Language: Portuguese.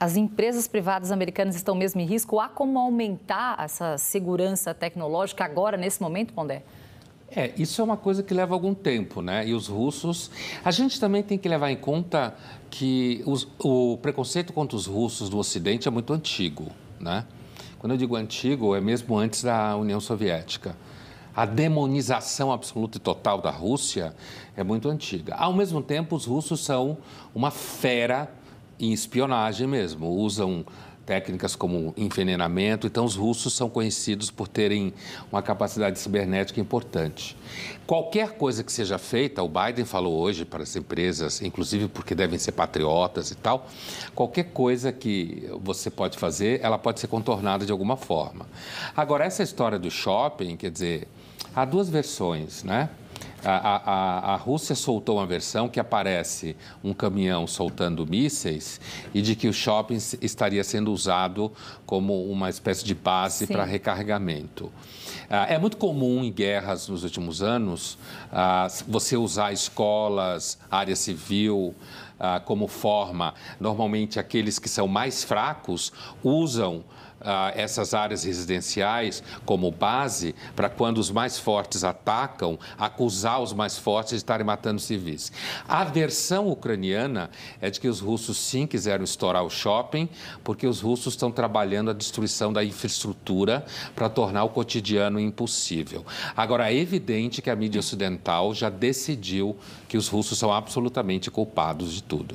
As empresas privadas americanas estão mesmo em risco? Há como aumentar essa segurança tecnológica agora, nesse momento, Pondé? É, isso é uma coisa que leva algum tempo, né? E os russos. A gente também tem que levar em conta que os, o preconceito contra os russos do Ocidente é muito antigo, né? Quando eu digo antigo, é mesmo antes da União Soviética. A demonização absoluta e total da Rússia é muito antiga. Ao mesmo tempo, os russos são uma fera em espionagem mesmo. Usam técnicas como envenenamento, então os russos são conhecidos por terem uma capacidade cibernética importante. Qualquer coisa que seja feita, o Biden falou hoje para as empresas, inclusive porque devem ser patriotas e tal, qualquer coisa que você pode fazer, ela pode ser contornada de alguma forma. Agora, essa história do shopping, quer dizer, há duas versões, né? A, a, a, Rússia soltou uma versão que aparece um caminhão soltando mísseis e de que o shopping estaria sendo usado como uma espécie de base para recarregamento. Ah, é muito comum em guerras nos últimos anos ah, você usar escolas, área civil, ah, como forma. Normalmente, aqueles que são mais fracos usam ah, essas áreas residenciais como base para quando os mais fortes atacam, acusar os mais fortes de estarem matando civis. A versão ucraniana é de que os russos sim quiseram estourar o shopping, porque os russos estão trabalhando a destruição da infraestrutura para tornar o cotidiano impossível. Agora, é evidente que a mídia ocidental já decidiu que os russos são absolutamente culpados de tudo.